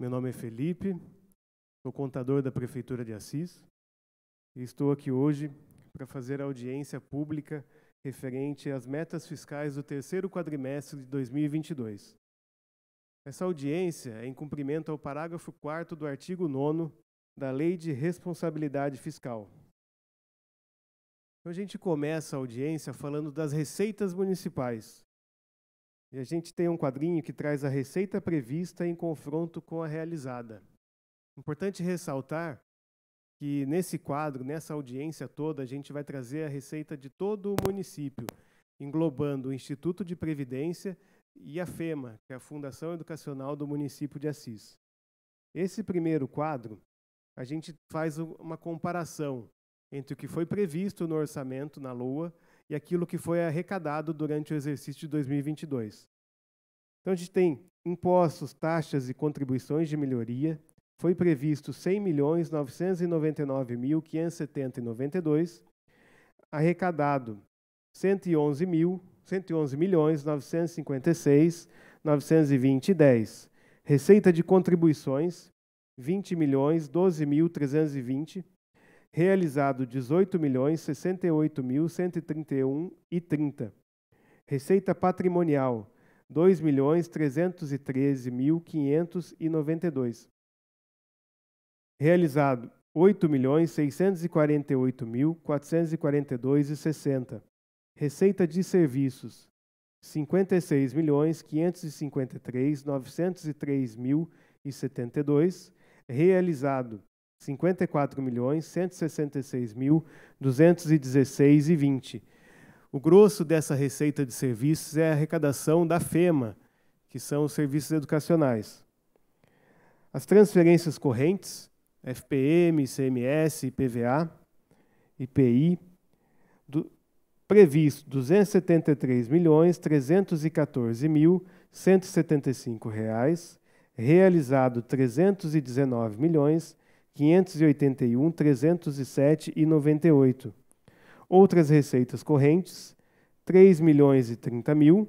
Meu nome é Felipe, sou contador da Prefeitura de Assis e estou aqui hoje para fazer a audiência pública referente às metas fiscais do terceiro quadrimestre de 2022. Essa audiência é em cumprimento ao parágrafo 4 do artigo 9 da Lei de Responsabilidade Fiscal. Então a gente começa a audiência falando das receitas municipais, e a gente tem um quadrinho que traz a receita prevista em confronto com a realizada. Importante ressaltar que nesse quadro, nessa audiência toda, a gente vai trazer a receita de todo o município, englobando o Instituto de Previdência e a FEMA, que é a Fundação Educacional do município de Assis. Esse primeiro quadro, a gente faz uma comparação entre o que foi previsto no orçamento na LOA e aquilo que foi arrecadado durante o exercício de 2022. Então, a gente tem impostos, taxas e contribuições de melhoria. Foi previsto R$ milhões arrecadado R$ mil milhões Receita de contribuições R$ milhões realizado 18 milhões 68 mil 131 e 30. Receita patrimonial 2 milhões 313 mil 592. Realizado 8 milhões 648 mil 442 e 60. Receita de serviços 56 milhões 553 903 mil e 72. Realizado 54.166.216,20. milhões mil e O grosso dessa receita de serviços é a arrecadação da FEMA, que são os serviços educacionais. As transferências correntes, FPM, CMS, IPVA, IPI, do, previsto R$ milhões mil reais, realizado R$ milhões 581, 307 e 98. Outras receitas correntes, 3 milhões e 30 mil,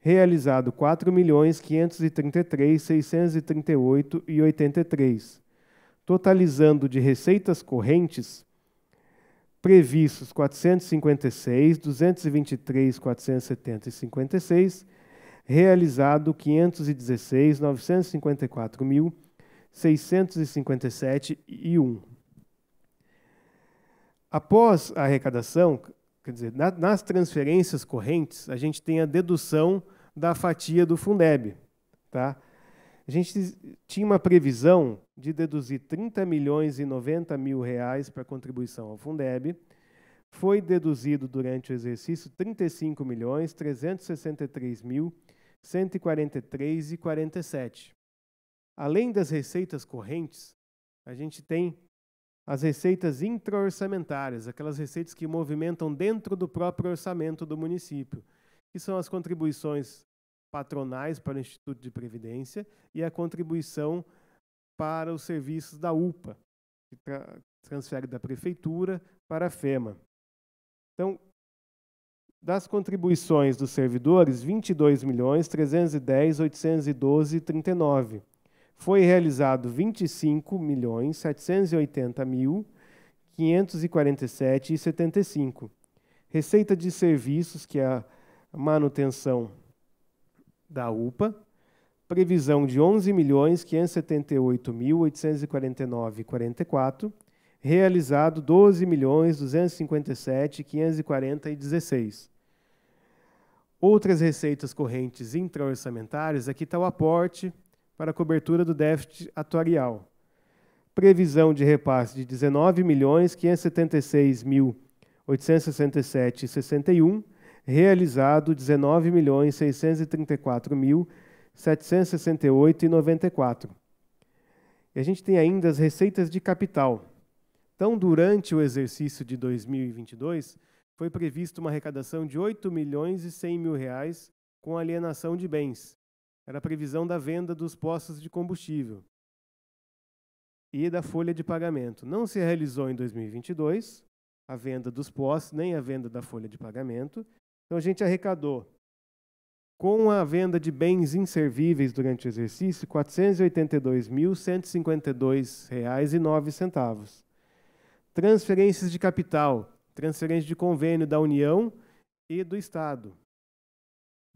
realizado 4 milhões 533, 638 e 83, totalizando de receitas correntes previstos 456, 223, 470 e 56, realizado 516, 954 mil, 657 e 1. Após a arrecadação, quer dizer, na, nas transferências correntes, a gente tem a dedução da fatia do Fundeb. Tá? A gente tinha uma previsão de deduzir 30 milhões e 90 mil reais para contribuição ao Fundeb. Foi deduzido durante o exercício 35 milhões 363 mil 143 e 47. Além das receitas correntes, a gente tem as receitas intraorçamentárias, aquelas receitas que movimentam dentro do próprio orçamento do município, que são as contribuições patronais para o Instituto de Previdência e a contribuição para os serviços da UPA, que tra transfere da prefeitura para a FEMA. Então, das contribuições dos servidores, 22 milhões 310 812 39 foi realizado 25 milhões 780 mil 547,75. Receita de serviços, que é a manutenção da UPA, previsão de 11 milhões 578 mil 849,44, realizado 12 milhões 257 540 e 16. Outras receitas correntes intraorçamentárias, aqui está o aporte para a cobertura do déficit atuarial. Previsão de repasse de 19 milhões realizado 19 milhões E a gente tem ainda as receitas de capital. Então, durante o exercício de 2022, foi previsto uma arrecadação de 8 milhões e 100 mil reais com alienação de bens, era a previsão da venda dos postos de combustível e da folha de pagamento. Não se realizou em 2022 a venda dos postos, nem a venda da folha de pagamento. Então a gente arrecadou com a venda de bens inservíveis durante o exercício, R$ 482.152,09. Transferências de capital, transferências de convênio da União e do Estado,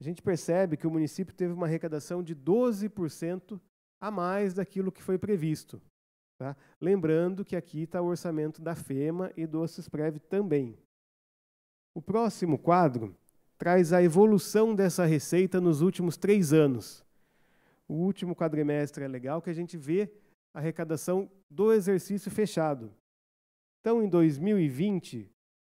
a gente percebe que o município teve uma arrecadação de 12% a mais daquilo que foi previsto. Tá? Lembrando que aqui está o orçamento da FEMA e do Assisprev também. O próximo quadro traz a evolução dessa receita nos últimos três anos. O último quadrimestre é legal que a gente vê a arrecadação do exercício fechado. Então, em 2020,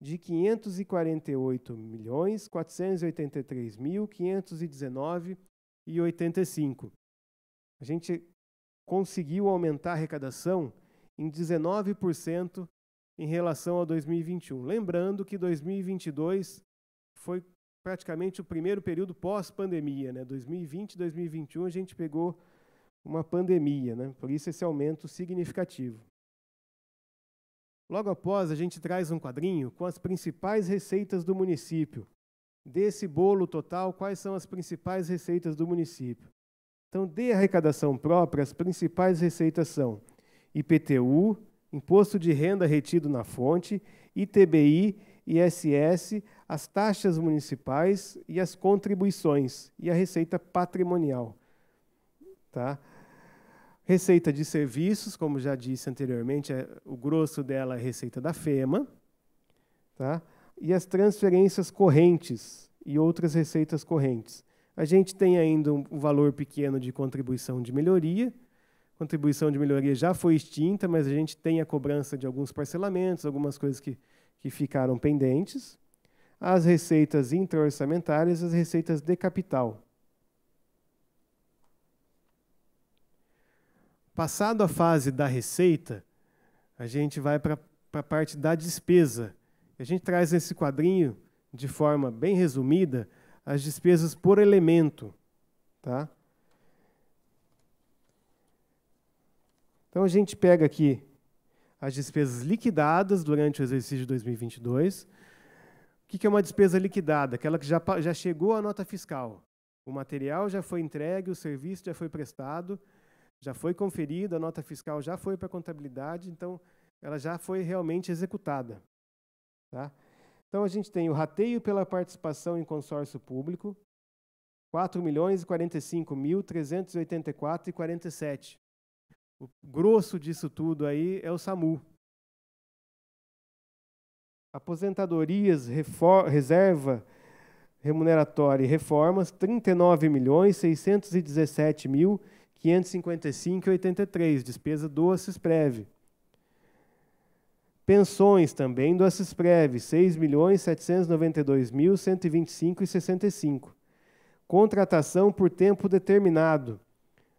de 548.483.519,85. milhões mil e A gente conseguiu aumentar a arrecadação em 19% em relação a 2021. Lembrando que 2022 foi praticamente o primeiro período pós-pandemia, né? 2020 e 2021 a gente pegou uma pandemia, né? Por isso esse aumento significativo. Logo após, a gente traz um quadrinho com as principais receitas do município. Desse bolo total, quais são as principais receitas do município? Então, de arrecadação própria, as principais receitas são IPTU, Imposto de Renda Retido na Fonte, ITBI, ISS, as taxas municipais e as contribuições, e a receita patrimonial. Tá? Receita de serviços, como já disse anteriormente, é, o grosso dela é a receita da FEMA. Tá? E as transferências correntes e outras receitas correntes. A gente tem ainda um valor pequeno de contribuição de melhoria. Contribuição de melhoria já foi extinta, mas a gente tem a cobrança de alguns parcelamentos, algumas coisas que, que ficaram pendentes. As receitas intraorçamentárias, as receitas de capital. Passado a fase da receita, a gente vai para a parte da despesa. A gente traz nesse quadrinho, de forma bem resumida, as despesas por elemento. Tá? Então, a gente pega aqui as despesas liquidadas durante o exercício de 2022. O que é uma despesa liquidada? Aquela que já, já chegou à nota fiscal. O material já foi entregue, o serviço já foi prestado, já foi conferida, a nota fiscal já foi para a contabilidade, então ela já foi realmente executada. Tá? Então a gente tem o rateio pela participação em consórcio público, R$ milhões e mil e O grosso disso tudo aí é o SAMU. Aposentadorias, reserva remuneratória e reformas, R$ milhões mil 555,83, e despesa do Assisprev. Pensões também do Assisprev, 6.792.125,65. milhões mil e Contratação por tempo determinado.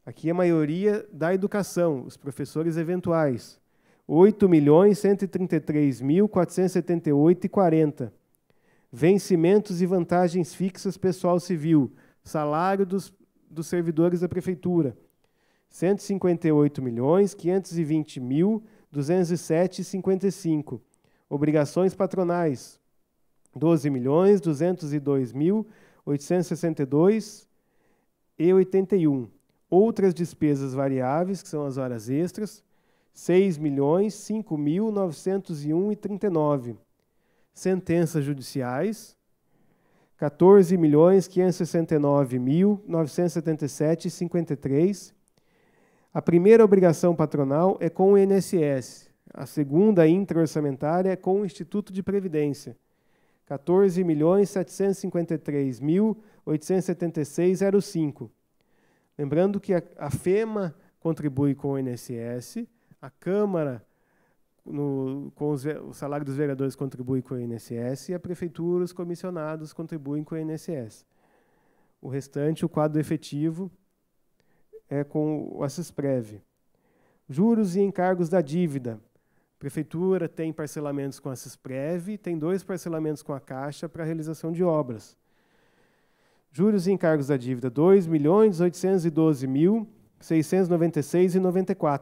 Aqui a maioria da educação, os professores eventuais. 8.133.478,40. milhões mil e Vencimentos e vantagens fixas pessoal civil, salário dos, dos servidores da prefeitura, 158 milhões 520 mil 207,55. Obrigações patronais 12 milhões 202 mil 862 e 81. Outras despesas variáveis, que são as horas extras, 6 milhões 5.901 e 39. Sentenças judiciais 14 milhões 569 mil 977 e a primeira obrigação patronal é com o INSS, a segunda intraorçamentária é com o Instituto de Previdência. 14 milhões 753 mil 876,05. Lembrando que a, a, FEMA contribui com o INSS, a Câmara no, com os, o salário dos vereadores contribui com o INSS e a prefeitura, os comissionados contribuem com o INSS. O restante, o quadro efetivo, é, com o Assisprev. Juros e encargos da dívida. A prefeitura tem parcelamentos com a Assisprev, tem dois parcelamentos com a Caixa para a realização de obras. Juros e encargos da dívida, R$ milhões mil e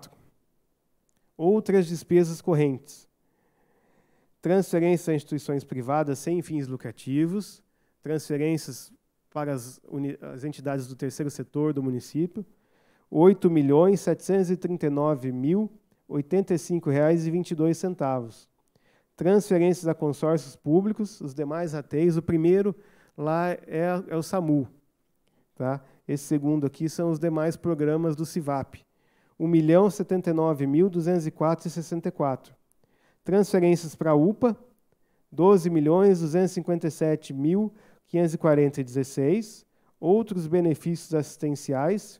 Outras despesas correntes. Transferências a instituições privadas sem fins lucrativos, transferências para as, as entidades do terceiro setor do município, 8.739.085,22 reais e centavos. Transferências a consórcios públicos, os demais ateis o primeiro lá é, é o SAMU. Tá? Esse segundo aqui são os demais programas do CIVAP. 1.079.204,64. Transferências para a UPA, 12.257.540,16. Outros benefícios assistenciais,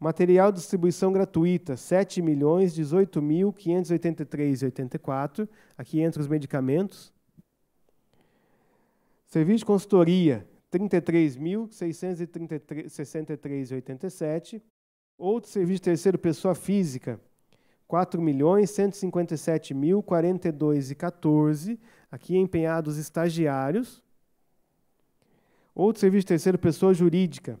Material de distribuição gratuita, 7 milhões 18.583,84, aqui entre os medicamentos. Serviço de consultoria, 33.663,87. Outro serviço de terceiro pessoa física, 4 milhões 157 mil e aqui empenhados estagiários. Outro serviço de terceira pessoa jurídica,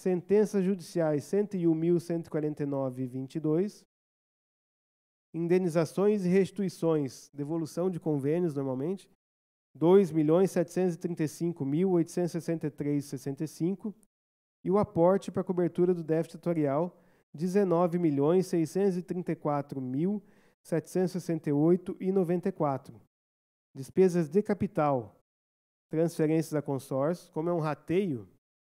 sentenças judiciais 101.149,22, e indenizações e restituições, devolução de convênios normalmente, 2.735.863,65 e o aporte para cobertura do déficit atuarial 19.634.768,94. Despesas de capital, transferências a consórcio, como é um rateio,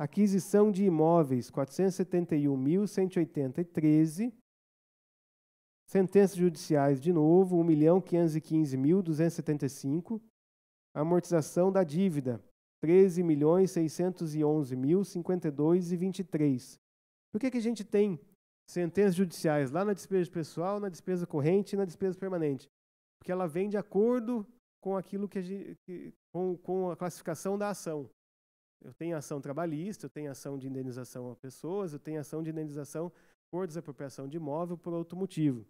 Aquisição de imóveis, 471.183, Sentenças judiciais, de novo, 1.515.275. Amortização da dívida, 13.611.052,23. Por que, que a gente tem sentenças judiciais lá na despesa pessoal, na despesa corrente e na despesa permanente? Porque ela vem de acordo com aquilo que a gente, com, com a classificação da ação. Eu tenho ação trabalhista, eu tenho ação de indenização a pessoas, eu tenho ação de indenização por desapropriação de imóvel por outro motivo.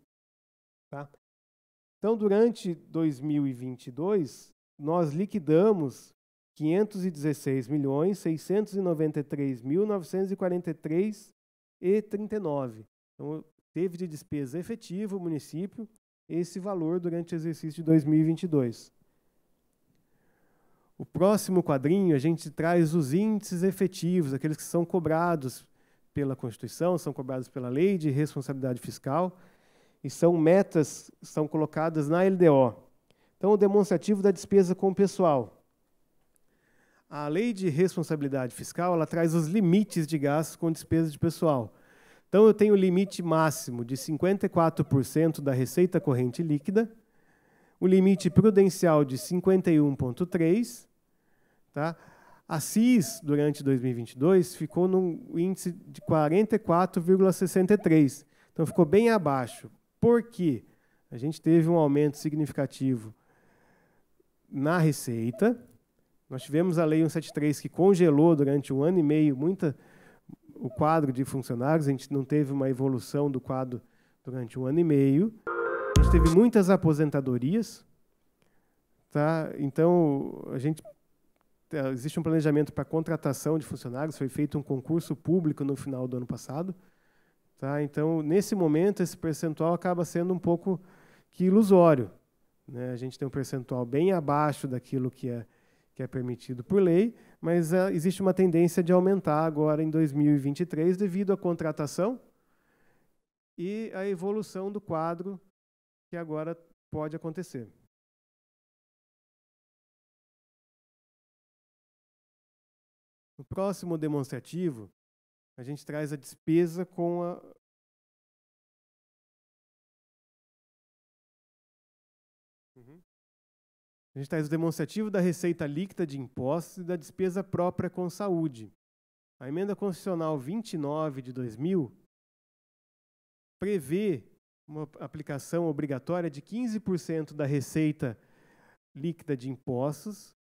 Tá? Então, durante 2022, nós liquidamos 516 milhões 693 mil 943 e 39. Então, teve de despesa efetiva o município esse valor durante o exercício de 2022. O próximo quadrinho, a gente traz os índices efetivos, aqueles que são cobrados pela Constituição, são cobrados pela Lei de Responsabilidade Fiscal e são metas são colocadas na LDO. Então, o demonstrativo da despesa com o pessoal. A Lei de Responsabilidade Fiscal ela traz os limites de gastos com despesa de pessoal. Então, eu tenho o limite máximo de 54% da receita corrente líquida, o limite prudencial de 51,3%, Tá? A CIS, durante 2022, ficou no índice de 44,63. Então, ficou bem abaixo. Por quê? A gente teve um aumento significativo na receita. Nós tivemos a Lei 173, que congelou durante um ano e meio muita, o quadro de funcionários. A gente não teve uma evolução do quadro durante um ano e meio. A gente teve muitas aposentadorias. Tá? Então, a gente existe um planejamento para contratação de funcionários, foi feito um concurso público no final do ano passado. Tá? Então, nesse momento, esse percentual acaba sendo um pouco que ilusório. Né? A gente tem um percentual bem abaixo daquilo que é, que é permitido por lei, mas ah, existe uma tendência de aumentar agora em 2023 devido à contratação e à evolução do quadro que agora pode acontecer. próximo demonstrativo, a gente traz a despesa com a, uhum. A gente traz o demonstrativo da receita líquida de impostos e da despesa própria com saúde. A emenda constitucional 29 de 2000 prevê uma aplicação obrigatória de 15% da receita líquida de impostos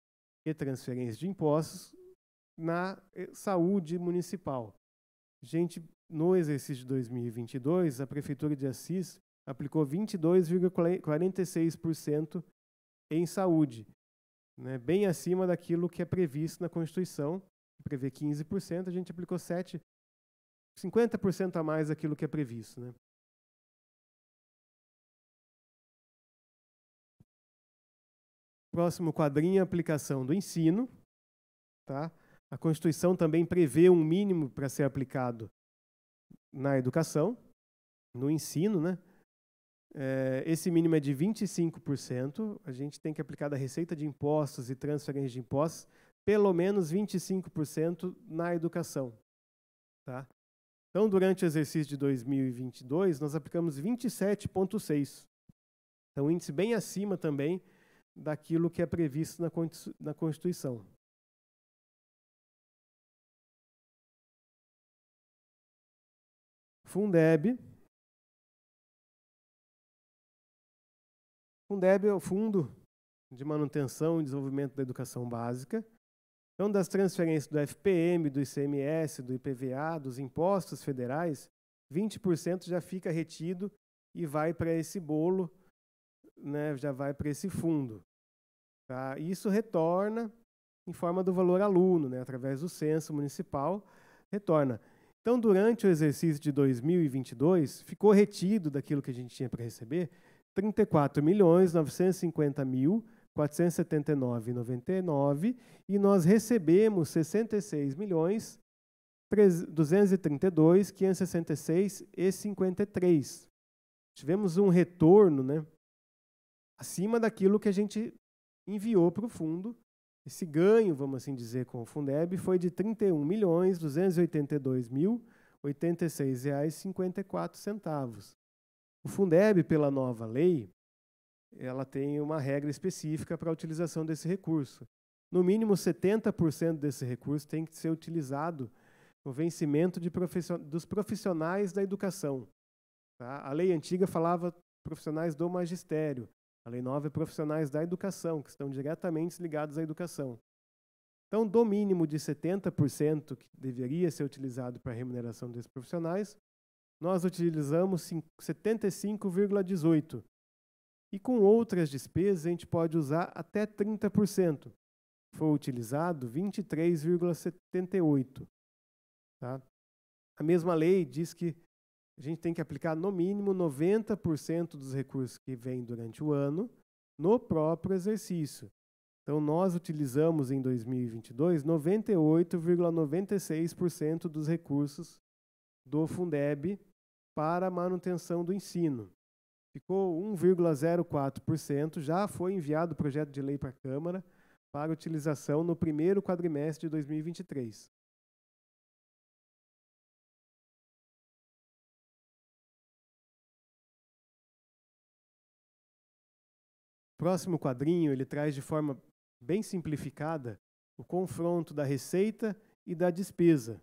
e transferência de impostos na eh, saúde municipal. Gente, no exercício de 2022, a Prefeitura de Assis aplicou 22,46% em saúde, né, bem acima daquilo que é previsto na Constituição, que prevê 15%, a gente aplicou 7, 50% a mais daquilo que é previsto. Né. Próximo quadrinho, aplicação do ensino. Tá? A Constituição também prevê um mínimo para ser aplicado na educação, no ensino, né? É, esse mínimo é de 25%. A gente tem que aplicar da receita de impostos e transferência de impostos pelo menos 25% na educação. Tá? Então, durante o exercício de 2022, nós aplicamos 27,6%. Então, um índice bem acima também daquilo que é previsto na Constituição. Fundeb. Fundeb é o Fundo de Manutenção e Desenvolvimento da Educação Básica. Então, das transferências do FPM, do ICMS, do IPVA, dos impostos federais, 20% já fica retido e vai para esse bolo, né, já vai para esse fundo. Tá? Isso retorna em forma do valor aluno, né, através do censo municipal, retorna. Então, durante o exercício de 2022, ficou retido daquilo que a gente tinha para receber 34 milhões 950 mil e nós recebemos 66 milhões 232, 566 e 53. Tivemos um retorno né, acima daquilo que a gente enviou para o fundo esse ganho, vamos assim dizer, com o Fundeb foi de R$ 31.282.086,54. O Fundeb, pela nova lei, ela tem uma regra específica para a utilização desse recurso. No mínimo 70% desse recurso tem que ser utilizado no vencimento profission dos profissionais da educação. Tá? A lei antiga falava profissionais do magistério. A lei nova é profissionais da educação, que estão diretamente ligados à educação. Então, do mínimo de 70% que deveria ser utilizado para a remuneração desses profissionais, nós utilizamos 75,18%. E com outras despesas, a gente pode usar até 30%. Foi utilizado 23,78%. Tá? A mesma lei diz que a gente tem que aplicar no mínimo 90% dos recursos que vêm durante o ano no próprio exercício. Então, nós utilizamos em 2022 98,96% dos recursos do Fundeb para manutenção do ensino. Ficou 1,04%, já foi enviado o projeto de lei para a Câmara para utilização no primeiro quadrimestre de 2023. próximo quadrinho, ele traz de forma bem simplificada o confronto da receita e da despesa.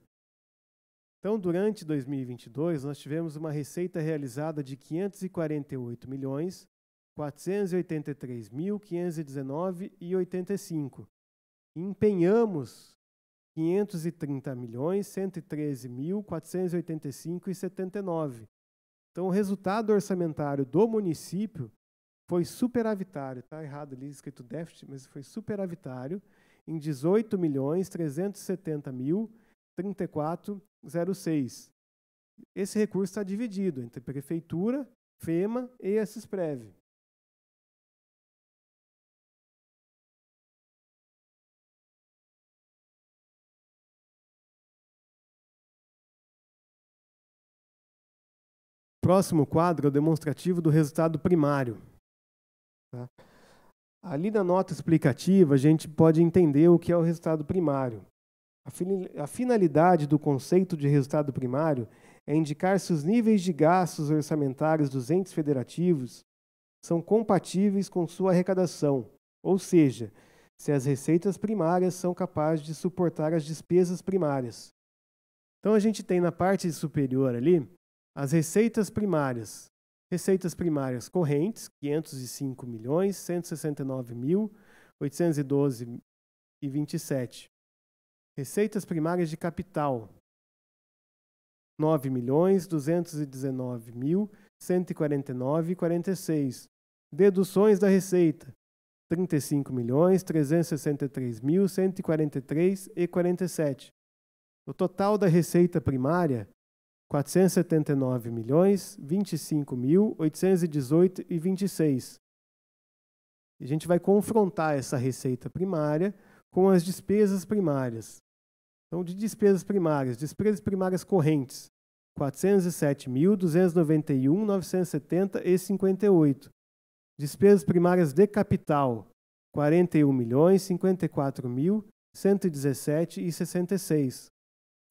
Então, durante 2022, nós tivemos uma receita realizada de 548 milhões 483.519,85. Empenhamos 530 milhões 113.485,79. Então, o resultado orçamentário do município foi superavitário, está errado ali escrito déficit, mas foi superavitário em 18 milhões 370 mil 3406. Esse recurso está dividido entre prefeitura, FEMA e a Sisprev. Próximo quadro é o demonstrativo do resultado primário. Tá? Ali na nota explicativa, a gente pode entender o que é o resultado primário. A finalidade do conceito de resultado primário é indicar se os níveis de gastos orçamentários dos entes federativos são compatíveis com sua arrecadação, ou seja, se as receitas primárias são capazes de suportar as despesas primárias. Então a gente tem na parte superior ali as receitas primárias, Receitas primárias correntes, 505 milhões, 169 mil, 812 e 27. Receitas primárias de capital, 9 milhões, 219 mil, 149 e 46. Deduções da receita, 35 milhões, 363 mil, 143 e 47. O total da receita primária 479 milhões, 25 mil, 818 e 26. A gente vai confrontar essa receita primária com as despesas primárias. Então, de despesas primárias, despesas primárias correntes, 407.291.970 e 58. Despesas primárias de capital, 41 milhões 54 mil 117 e 66.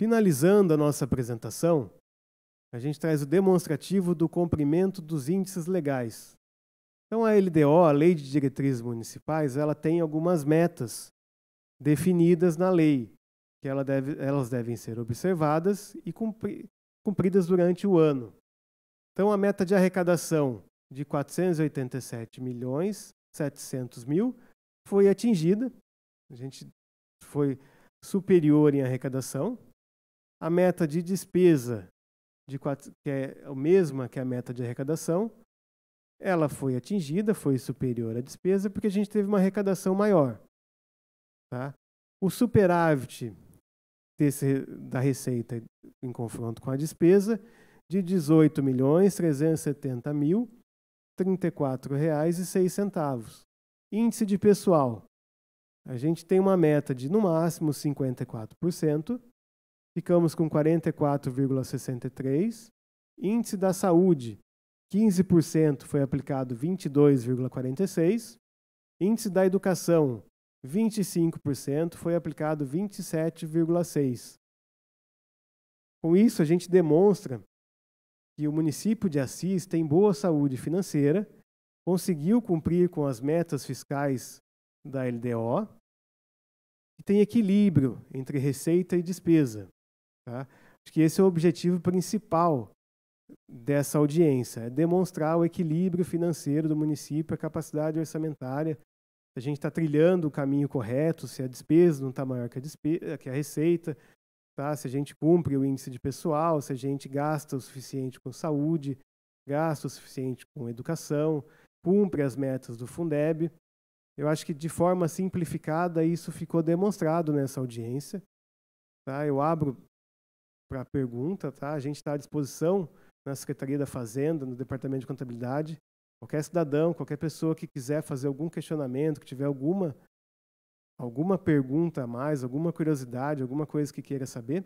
Finalizando a nossa apresentação, a gente traz o demonstrativo do cumprimento dos índices legais. Então, a LDO, a Lei de Diretrizes Municipais, ela tem algumas metas definidas na lei, que ela deve, elas devem ser observadas e cumpridas durante o ano. Então, a meta de arrecadação de 487 milhões 700 mil foi atingida. A gente foi superior em arrecadação, a meta de despesa, de quatro, que é a mesma que a meta de arrecadação, ela foi atingida, foi superior à despesa, porque a gente teve uma arrecadação maior. Tá? O superávit desse, da receita em confronto com a despesa de 18 milhões 370 mil R$ 18.370.034,06. Índice de pessoal. A gente tem uma meta de no máximo 54% ficamos com 44,63. Índice da saúde, 15% foi aplicado 22,46. Índice da educação, 25% foi aplicado 27,6. Com isso, a gente demonstra que o município de Assis tem boa saúde financeira, conseguiu cumprir com as metas fiscais da LDO e tem equilíbrio entre receita e despesa. Tá? Acho que esse é o objetivo principal dessa audiência, é demonstrar o equilíbrio financeiro do município, a capacidade orçamentária, se a gente está trilhando o caminho correto, se a despesa não está maior que a, despesa, que a receita, tá? se a gente cumpre o índice de pessoal, se a gente gasta o suficiente com saúde, gasta o suficiente com educação, cumpre as metas do Fundeb. Eu acho que de forma simplificada isso ficou demonstrado nessa audiência. Tá? Eu abro para a pergunta, tá? A gente está à disposição na Secretaria da Fazenda, no Departamento de Contabilidade. Qualquer cidadão, qualquer pessoa que quiser fazer algum questionamento, que tiver alguma alguma pergunta a mais, alguma curiosidade, alguma coisa que queira saber,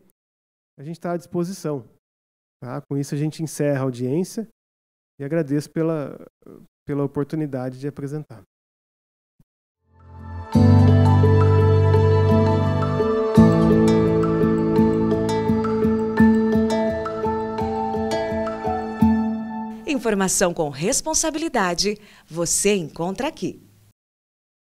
a gente está à disposição. Tá? Com isso a gente encerra a audiência e agradeço pela, pela oportunidade de apresentar. informação com responsabilidade você encontra aqui.